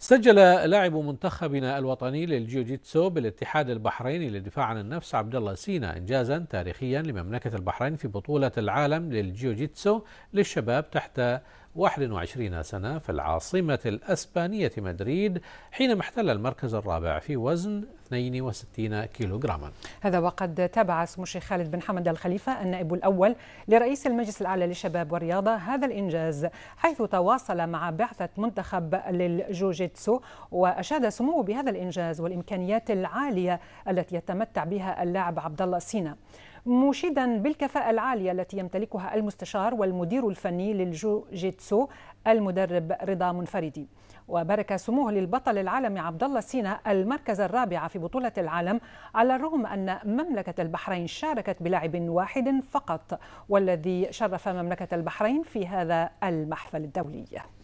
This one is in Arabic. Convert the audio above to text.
سجل لاعب منتخبنا الوطني للجيوجيتسو بالاتحاد البحريني للدفاع عن النفس عبد الله سينا انجازا تاريخيا لمملكه البحرين في بطوله العالم للجيوجيتسو للشباب تحت 21 سنة في العاصمة الأسبانية مدريد حينما احتل المركز الرابع في وزن 62 كيلوغراما هذا وقد تابع سمو الشيخ خالد بن حمد الخليفة النائب الأول لرئيس المجلس الأعلى للشباب والرياضة هذا الإنجاز حيث تواصل مع بعثة منتخب للجوجيتسو وأشاد سموه بهذا الإنجاز والإمكانيات العالية التي يتمتع بها اللاعب عبد الله سينا مشيدا بالكفاءة العالية التي يمتلكها المستشار والمدير الفني للجوجيتسو المدرب رضا منفردي وبارك سموه للبطل العالمي عبد الله سينا المركز الرابع في بطولة العالم على الرغم أن مملكة البحرين شاركت بلاعب واحد فقط والذي شرف مملكة البحرين في هذا المحفل الدولي